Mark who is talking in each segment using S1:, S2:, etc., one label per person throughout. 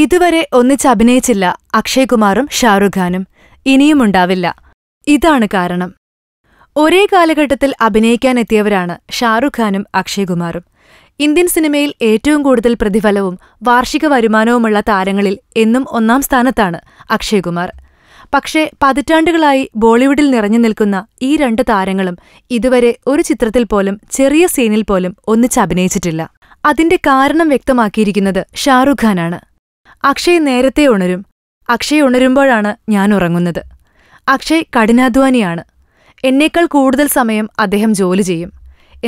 S1: ഇതുവരെ ഒന്നിച്ച് അഭിനയിച്ചില്ല അക്ഷയ്കുമാറും ഷാറുഖ് ഖാനും ഇനിയുമുണ്ടാവില്ല ഇതാണ് കാരണം ഒരേ കാലഘട്ടത്തിൽ അഭിനയിക്കാനെത്തിയവരാണ് ഷാറുഖ് ഖാനും അക്ഷയ്കുമാറും ഇന്ത്യൻ സിനിമയിൽ ഏറ്റവും കൂടുതൽ പ്രതിഫലവും വാർഷിക വരുമാനവുമുള്ള താരങ്ങളിൽ എന്നും ഒന്നാം സ്ഥാനത്താണ് അക്ഷയ്കുമാർ പക്ഷേ പതിറ്റാണ്ടുകളായി ബോളിവുഡിൽ നിറഞ്ഞു നിൽക്കുന്ന ഈ രണ്ട് താരങ്ങളും ഇതുവരെ ഒരു ചിത്രത്തിൽ പോലും ചെറിയ സീനിൽ പോലും ഒന്നിച്ച് അഭിനയിച്ചിട്ടില്ല അതിന്റെ കാരണം വ്യക്തമാക്കിയിരിക്കുന്നത് ഷാറുഖ് ഖാനാണ് അക്ഷയ് നേരത്തെ ഉണരും അക്ഷയ് ഉണരുമ്പോഴാണ് ഞാൻ ഉറങ്ങുന്നത് അക്ഷയ് കഠിനാധ്വാനിയാണ് എന്നേക്കാൾ കൂടുതൽ സമയം അദ്ദേഹം ജോലി ചെയ്യും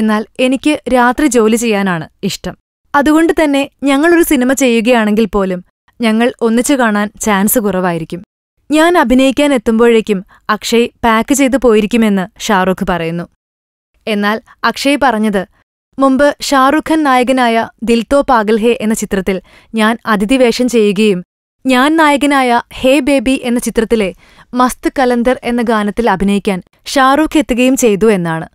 S1: എന്നാൽ എനിക്ക് രാത്രി ജോലി ചെയ്യാനാണ് ഇഷ്ടം അതുകൊണ്ട് തന്നെ ഞങ്ങളൊരു സിനിമ ചെയ്യുകയാണെങ്കിൽ പോലും ഞങ്ങൾ ഒന്നിച്ചു കാണാൻ ചാൻസ് കുറവായിരിക്കും ഞാൻ അഭിനയിക്കാൻ എത്തുമ്പോഴേക്കും അക്ഷയ് പാക്ക് ചെയ്തു പോയിരിക്കുമെന്ന് ഷാറുഖ് പറയുന്നു എന്നാൽ അക്ഷയ് പറഞ്ഞത് മുമ്പ് ഷാറുഖൻ ഖാൻ നായകനായ തോ പാഗൽ ഹേ എന്ന ചിത്രത്തിൽ ഞാൻ അതിഥിവേഷം ചെയ്യുകയും ഞാൻ നായകനായ ഹേ ബേബി എന്ന ചിത്രത്തിലെ മസ്ത് കലന്തർ എന്ന ഗാനത്തിൽ അഭിനയിക്കാൻ ഷാറുഖ് എത്തുകയും ചെയ്തു എന്നാണ്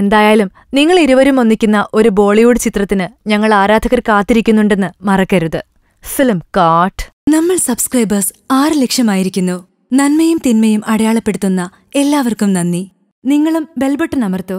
S1: എന്തായാലും നിങ്ങൾ ഇരുവരും ഒന്നിക്കുന്ന ഒരു ബോളിവുഡ് ചിത്രത്തിന് ഞങ്ങൾ ആരാധകർ കാത്തിരിക്കുന്നുണ്ടെന്ന് മറക്കരുത് ഫിലിം കാട്ട് നമ്മൾ സബ്സ്ക്രൈബേഴ്സ് ആറ് ലക്ഷമായിരിക്കുന്നു നന്മയും തിന്മയും അടയാളപ്പെടുത്തുന്ന എല്ലാവർക്കും നന്ദി നിങ്ങളും ബെൽബട്ടൺ അമർത്തോ